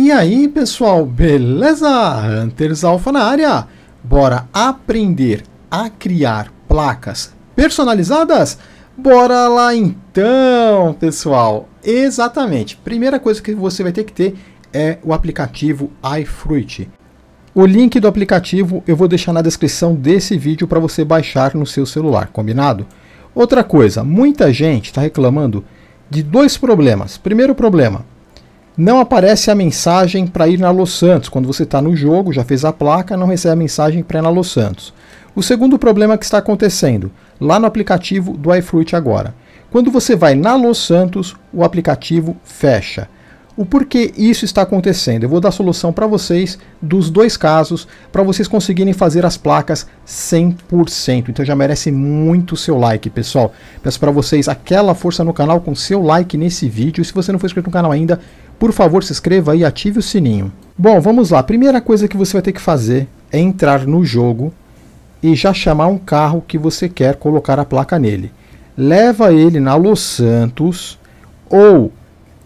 E aí pessoal, beleza? Hunters Alpha na área! Bora aprender a criar placas personalizadas? Bora lá então pessoal! Exatamente, primeira coisa que você vai ter que ter é o aplicativo iFruit. O link do aplicativo eu vou deixar na descrição desse vídeo para você baixar no seu celular, combinado? Outra coisa, muita gente está reclamando de dois problemas. Primeiro problema, não aparece a mensagem para ir na Los Santos. Quando você está no jogo, já fez a placa, não recebe a mensagem para ir na Los Santos. O segundo problema que está acontecendo lá no aplicativo do iFruit agora. Quando você vai na Los Santos, o aplicativo fecha. O porquê isso está acontecendo? Eu vou dar a solução para vocês dos dois casos, para vocês conseguirem fazer as placas 100%. Então já merece muito seu like, pessoal. Peço para vocês aquela força no canal com seu like nesse vídeo. E se você não for inscrito no canal ainda, por favor, se inscreva e ative o sininho. Bom, vamos lá. primeira coisa que você vai ter que fazer é entrar no jogo e já chamar um carro que você quer colocar a placa nele. Leva ele na Los Santos ou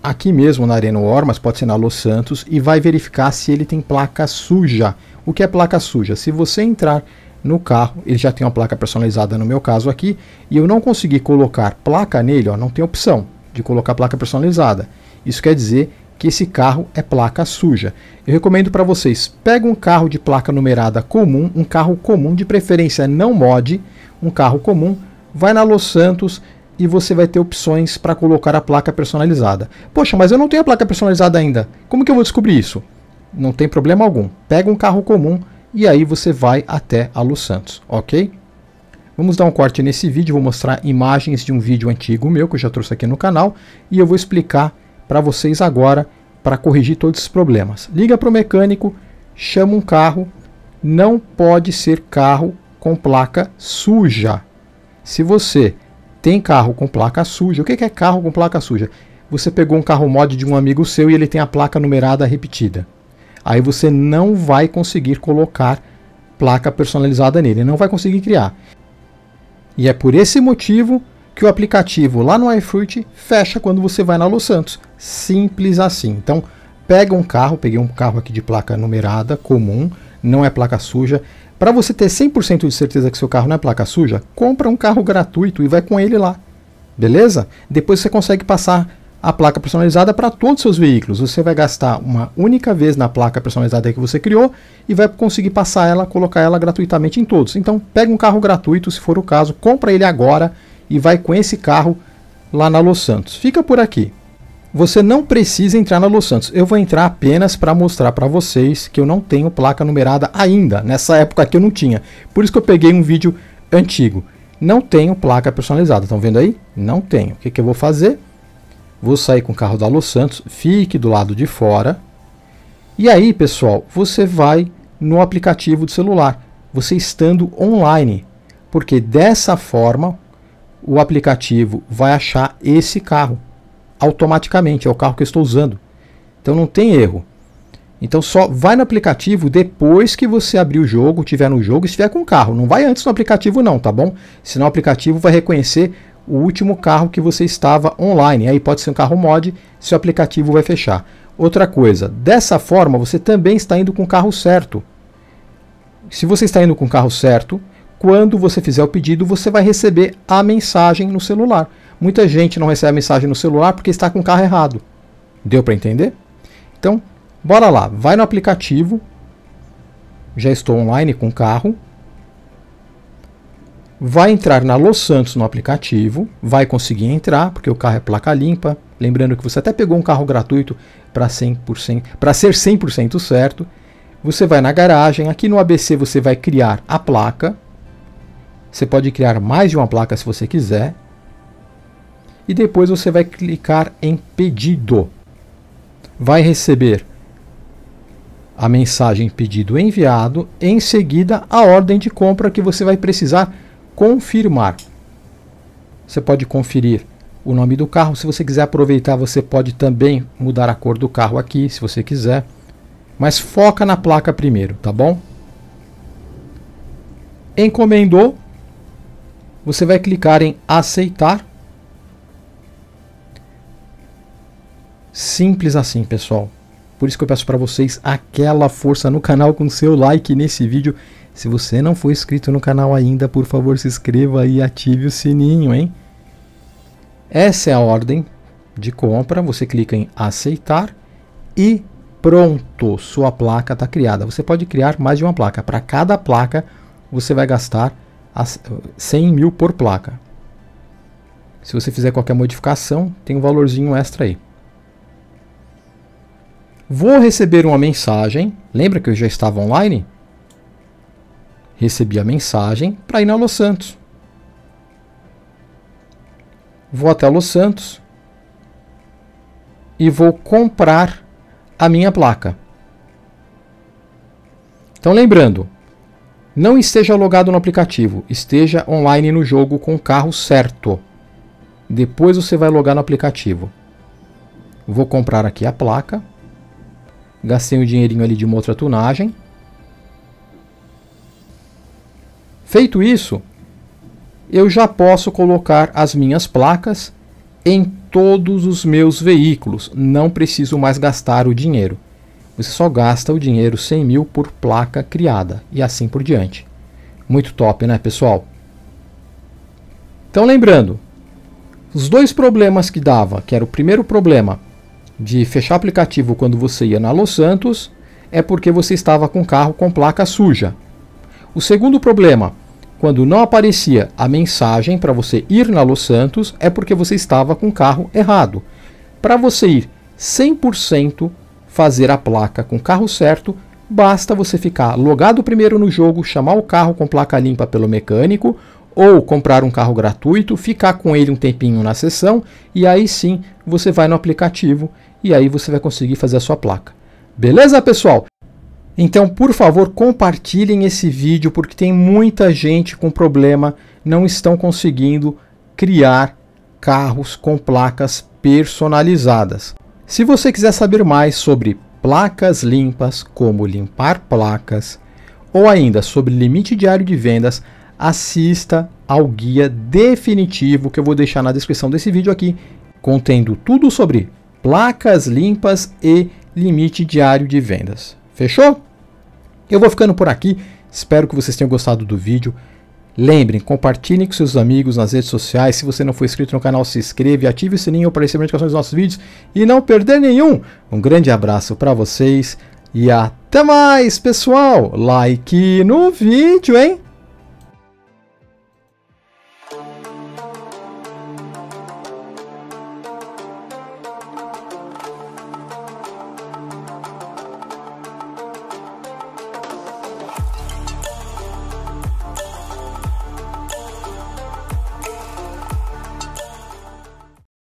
aqui mesmo na Arena War, mas pode ser na Los Santos e vai verificar se ele tem placa suja. O que é placa suja? Se você entrar no carro, ele já tem uma placa personalizada no meu caso aqui, e eu não consegui colocar placa nele, ó, não tem opção de colocar placa personalizada. Isso quer dizer que esse carro é placa suja. Eu recomendo para vocês, pega um carro de placa numerada comum, um carro comum, de preferência não mod, um carro comum, vai na Los Santos e você vai ter opções para colocar a placa personalizada. Poxa, mas eu não tenho a placa personalizada ainda. Como que eu vou descobrir isso? Não tem problema algum. Pega um carro comum e aí você vai até a Los Santos, ok? Vamos dar um corte nesse vídeo, vou mostrar imagens de um vídeo antigo meu que eu já trouxe aqui no canal e eu vou explicar para vocês agora para corrigir todos esses problemas. Liga para o mecânico, chama um carro, não pode ser carro com placa suja. Se você tem carro com placa suja, o que é carro com placa suja? Você pegou um carro mod de um amigo seu e ele tem a placa numerada repetida. Aí você não vai conseguir colocar placa personalizada nele, não vai conseguir criar. E é por esse motivo que o aplicativo lá no iFruit fecha quando você vai na Los Santos simples assim. Então, pega um carro, peguei um carro aqui de placa numerada, comum, não é placa suja. Para você ter 100% de certeza que seu carro não é placa suja, compra um carro gratuito e vai com ele lá. Beleza? Depois você consegue passar a placa personalizada para todos os seus veículos. Você vai gastar uma única vez na placa personalizada que você criou e vai conseguir passar ela, colocar ela gratuitamente em todos. Então, pega um carro gratuito, se for o caso, compra ele agora e vai com esse carro lá na Los Santos. Fica por aqui. Você não precisa entrar na Los Santos. Eu vou entrar apenas para mostrar para vocês que eu não tenho placa numerada ainda. Nessa época aqui eu não tinha. Por isso que eu peguei um vídeo antigo. Não tenho placa personalizada. Estão vendo aí? Não tenho. O que, que eu vou fazer? Vou sair com o carro da Los Santos. Fique do lado de fora. E aí, pessoal, você vai no aplicativo do celular. Você estando online. Porque dessa forma, o aplicativo vai achar esse carro automaticamente, é o carro que eu estou usando. Então não tem erro. Então só vai no aplicativo depois que você abrir o jogo, tiver no jogo, estiver com o carro. Não vai antes no aplicativo não, tá bom? Senão o aplicativo vai reconhecer o último carro que você estava online. Aí pode ser um carro mod, seu aplicativo vai fechar. Outra coisa, dessa forma você também está indo com o carro certo. Se você está indo com o carro certo, quando você fizer o pedido, você vai receber a mensagem no celular. Muita gente não recebe a mensagem no celular porque está com o carro errado. Deu para entender? Então, bora lá. Vai no aplicativo. Já estou online com o carro. Vai entrar na Los Santos no aplicativo. Vai conseguir entrar porque o carro é placa limpa. Lembrando que você até pegou um carro gratuito para para ser 100% certo. Você vai na garagem, aqui no ABC você vai criar a placa. Você pode criar mais de uma placa se você quiser e depois você vai clicar em pedido. Vai receber a mensagem pedido enviado, em seguida a ordem de compra que você vai precisar confirmar. Você pode conferir o nome do carro, se você quiser aproveitar, você pode também mudar a cor do carro aqui, se você quiser. Mas foca na placa primeiro, tá bom? Encomendou, você vai clicar em aceitar Simples assim, pessoal. Por isso que eu peço para vocês aquela força no canal com seu like nesse vídeo. Se você não for inscrito no canal ainda, por favor, se inscreva e ative o sininho, hein? Essa é a ordem de compra. Você clica em aceitar e pronto, sua placa está criada. Você pode criar mais de uma placa. Para cada placa, você vai gastar 100 mil por placa. Se você fizer qualquer modificação, tem um valorzinho extra aí. Vou receber uma mensagem. Lembra que eu já estava online? Recebi a mensagem para ir na Los Santos. Vou até Los Santos e vou comprar a minha placa. Então lembrando, não esteja logado no aplicativo, esteja online no jogo com o carro certo. Depois você vai logar no aplicativo. Vou comprar aqui a placa. Gastei um dinheirinho ali de uma outra tunagem. Feito isso, eu já posso colocar as minhas placas em todos os meus veículos. Não preciso mais gastar o dinheiro. Você só gasta o dinheiro 100 mil por placa criada e assim por diante. Muito top, né, pessoal? Então, lembrando, os dois problemas que dava, que era o primeiro problema de fechar aplicativo quando você ia na Los Santos é porque você estava com carro com placa suja. O segundo problema, quando não aparecia a mensagem para você ir na Los Santos é porque você estava com carro errado. Para você ir 100% fazer a placa com carro certo, basta você ficar logado primeiro no jogo, chamar o carro com placa limpa pelo mecânico ou comprar um carro gratuito, ficar com ele um tempinho na sessão e aí sim você vai no aplicativo e aí você vai conseguir fazer a sua placa. Beleza, pessoal? Então, por favor, compartilhem esse vídeo porque tem muita gente com problema, não estão conseguindo criar carros com placas personalizadas. Se você quiser saber mais sobre placas limpas, como limpar placas, ou ainda sobre limite diário de vendas, assista ao guia definitivo que eu vou deixar na descrição desse vídeo aqui, contendo tudo sobre placas limpas e limite diário de vendas. Fechou? Eu vou ficando por aqui, espero que vocês tenham gostado do vídeo. Lembrem, compartilhem com seus amigos nas redes sociais. Se você não for inscrito no canal, se inscreva e ative o sininho para receber notificações dos nossos vídeos e não perder nenhum. Um grande abraço para vocês e até mais, pessoal. Like no vídeo, hein?